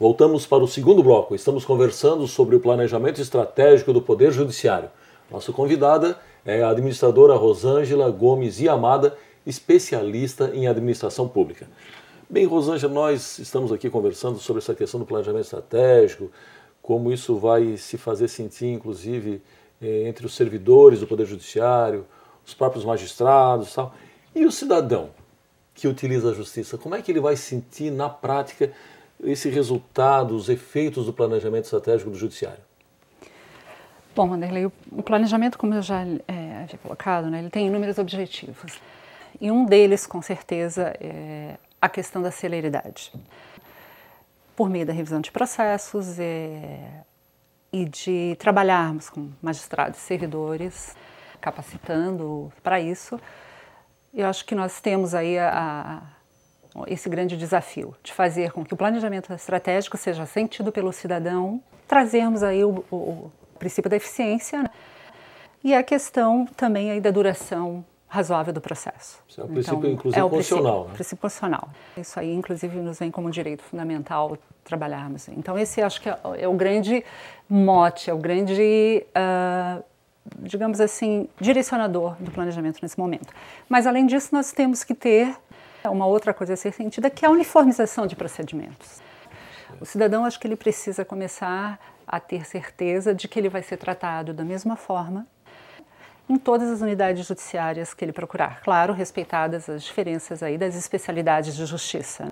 Voltamos para o segundo bloco. Estamos conversando sobre o planejamento estratégico do Poder Judiciário. Nossa convidada é a administradora Rosângela Gomes e Amada, especialista em administração pública. Bem, Rosângela, nós estamos aqui conversando sobre essa questão do planejamento estratégico, como isso vai se fazer sentir, inclusive, eh, entre os servidores do Poder Judiciário, os próprios magistrados tal. E o cidadão que utiliza a justiça, como é que ele vai sentir na prática? esse resultado, os efeitos do planejamento estratégico do judiciário? Bom, Anderley, o planejamento, como eu já é, havia colocado, né, ele tem inúmeros objetivos. E um deles, com certeza, é a questão da celeridade. Por meio da revisão de processos é, e de trabalharmos com magistrados e servidores, capacitando para isso, eu acho que nós temos aí a, a esse grande desafio de fazer com que o planejamento estratégico seja sentido pelo cidadão, trazermos aí o, o, o princípio da eficiência né? e a questão também aí da duração razoável do processo. Isso é o então, princípio, inclusive, é o Princípio, né? princípio Isso aí, inclusive, nos vem como direito fundamental trabalharmos. Então, esse acho que é, é o grande mote, é o grande, uh, digamos assim, direcionador do planejamento nesse momento. Mas, além disso, nós temos que ter é uma outra coisa a ser sentida, que é a uniformização de procedimentos. O cidadão acho que ele precisa começar a ter certeza de que ele vai ser tratado da mesma forma em todas as unidades judiciárias que ele procurar, claro, respeitadas as diferenças aí das especialidades de justiça.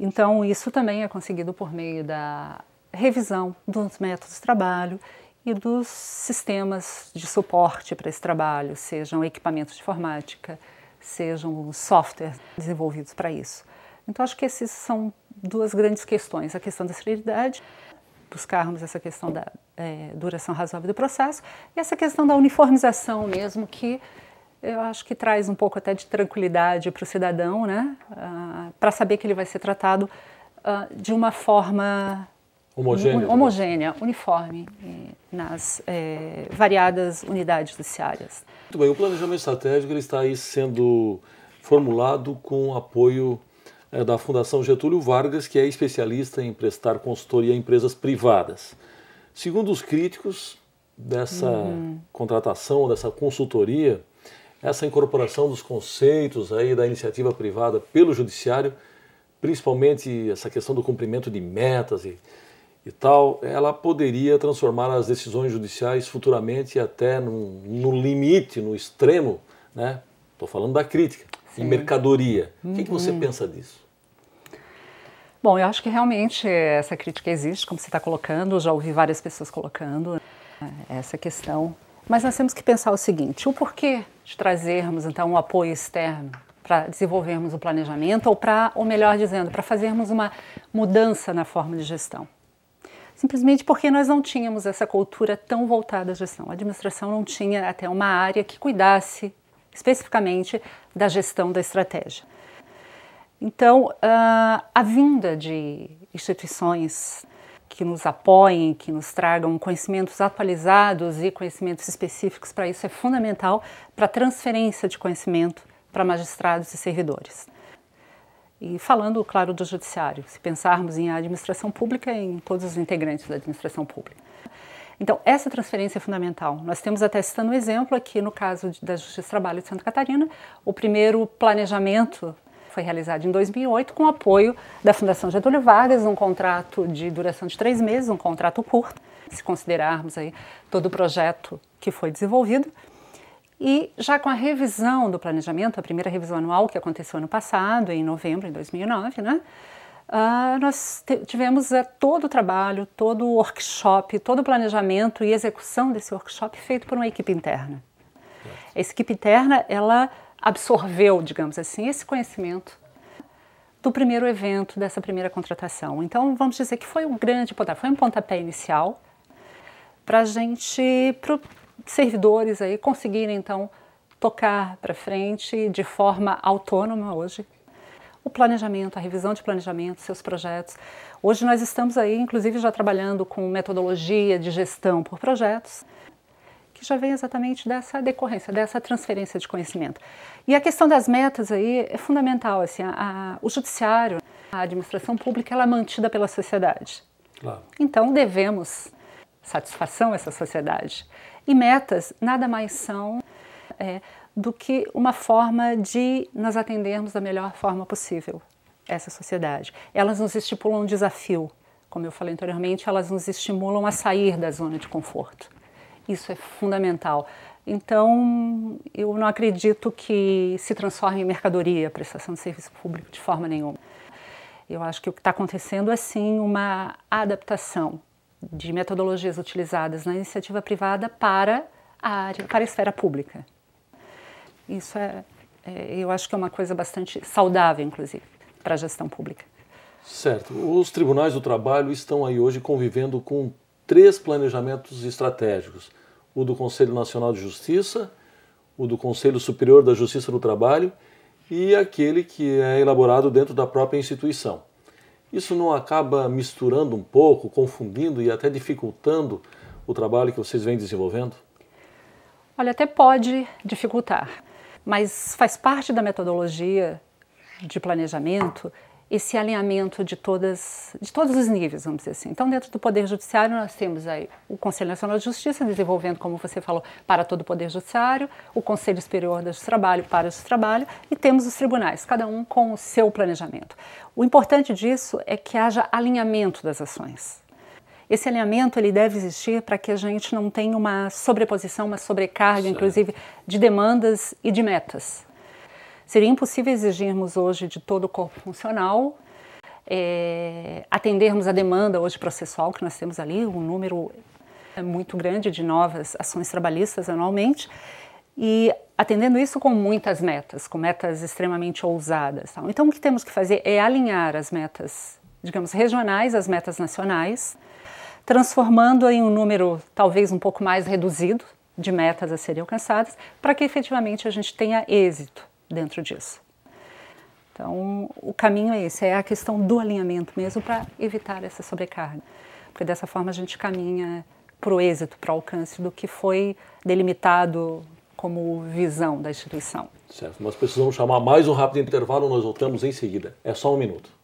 Então, isso também é conseguido por meio da revisão dos métodos de trabalho e dos sistemas de suporte para esse trabalho, sejam equipamentos de informática, sejam softwares desenvolvidos para isso. Então, acho que essas são duas grandes questões: a questão da celeridade, buscarmos essa questão da é, duração razoável do processo, e essa questão da uniformização mesmo, que eu acho que traz um pouco até de tranquilidade para o cidadão, né? Ah, para saber que ele vai ser tratado ah, de uma forma homogênea, hum, né? homogênea uniforme nas é, variadas unidades judiciárias. Muito bem, o planejamento estratégico ele está aí sendo formulado com apoio é, da Fundação Getúlio Vargas, que é especialista em prestar consultoria a empresas privadas. Segundo os críticos dessa uhum. contratação, dessa consultoria, essa incorporação dos conceitos aí da iniciativa privada pelo judiciário, principalmente essa questão do cumprimento de metas e e tal, ela poderia transformar as decisões judiciais futuramente até no, no limite, no extremo, né? Estou falando da crítica, Sim. em mercadoria. Uhum. O que, que você uhum. pensa disso? Bom, eu acho que realmente essa crítica existe, como você está colocando, já ouvi várias pessoas colocando né, essa questão. Mas nós temos que pensar o seguinte: o porquê de trazermos então um apoio externo para desenvolvermos o planejamento ou para, ou melhor dizendo, para fazermos uma mudança na forma de gestão simplesmente porque nós não tínhamos essa cultura tão voltada à gestão. A administração não tinha até uma área que cuidasse especificamente da gestão da estratégia. Então, ah, a vinda de instituições que nos apoiem, que nos tragam conhecimentos atualizados e conhecimentos específicos para isso é fundamental para a transferência de conhecimento para magistrados e servidores. E falando, claro, do judiciário, se pensarmos em administração pública, em todos os integrantes da administração pública. Então, essa transferência é fundamental. Nós temos até citando um exemplo aqui no caso da Justiça do Trabalho de Santa Catarina, o primeiro planejamento foi realizado em 2008 com apoio da Fundação Getúlio Vargas, um contrato de duração de três meses, um contrato curto, se considerarmos aí todo o projeto que foi desenvolvido. E já com a revisão do planejamento, a primeira revisão anual que aconteceu ano passado, em novembro de 2009, né? Uh, nós tivemos uh, todo o trabalho, todo o workshop, todo o planejamento e execução desse workshop feito por uma equipe interna. Essa equipe interna, ela absorveu, digamos assim, esse conhecimento do primeiro evento, dessa primeira contratação. Então, vamos dizer que foi um grande pontapé, foi um pontapé inicial para a gente, servidores aí conseguirem então tocar para frente de forma autônoma hoje. O planejamento, a revisão de planejamento, seus projetos. Hoje nós estamos aí, inclusive, já trabalhando com metodologia de gestão por projetos, que já vem exatamente dessa decorrência, dessa transferência de conhecimento. E a questão das metas aí é fundamental. Assim, a, a, o judiciário, a administração pública, ela é mantida pela sociedade. Claro. Então devemos satisfação a essa sociedade. E metas nada mais são é, do que uma forma de nós atendermos da melhor forma possível essa sociedade. Elas nos estipulam um desafio, como eu falei anteriormente, elas nos estimulam a sair da zona de conforto. Isso é fundamental. Então, eu não acredito que se transforme em mercadoria a prestação de serviço público de forma nenhuma. Eu acho que o que está acontecendo é sim uma adaptação de metodologias utilizadas na iniciativa privada para a área, para a esfera pública. Isso é, é eu acho que é uma coisa bastante saudável, inclusive, para a gestão pública. Certo. Os tribunais do trabalho estão aí hoje convivendo com três planejamentos estratégicos: o do Conselho Nacional de Justiça, o do Conselho Superior da Justiça do Trabalho e aquele que é elaborado dentro da própria instituição. Isso não acaba misturando um pouco, confundindo e até dificultando o trabalho que vocês vêm desenvolvendo? Olha, até pode dificultar, mas faz parte da metodologia de planejamento esse alinhamento de, todas, de todos os níveis, vamos dizer assim. Então, dentro do Poder Judiciário, nós temos aí o Conselho Nacional de Justiça desenvolvendo, como você falou, para todo o Poder Judiciário, o Conselho Superior do Trabalho para o Trabalho e temos os tribunais, cada um com o seu planejamento. O importante disso é que haja alinhamento das ações. Esse alinhamento ele deve existir para que a gente não tenha uma sobreposição, uma sobrecarga, inclusive, de demandas e de metas. Seria impossível exigirmos hoje de todo o corpo funcional é, atendermos a demanda hoje processual que nós temos ali, um número é, muito grande de novas ações trabalhistas anualmente, e atendendo isso com muitas metas, com metas extremamente ousadas. Tal. Então, o que temos que fazer é alinhar as metas, digamos, regionais às metas nacionais, transformando em um número talvez um pouco mais reduzido de metas a serem alcançadas, para que efetivamente a gente tenha êxito dentro disso. Então, o caminho é esse, é a questão do alinhamento mesmo para evitar essa sobrecarga. Porque dessa forma a gente caminha para o êxito, para o alcance do que foi delimitado como visão da instituição. Certo, Mas precisamos chamar mais um rápido intervalo, nós voltamos em seguida. É só um minuto.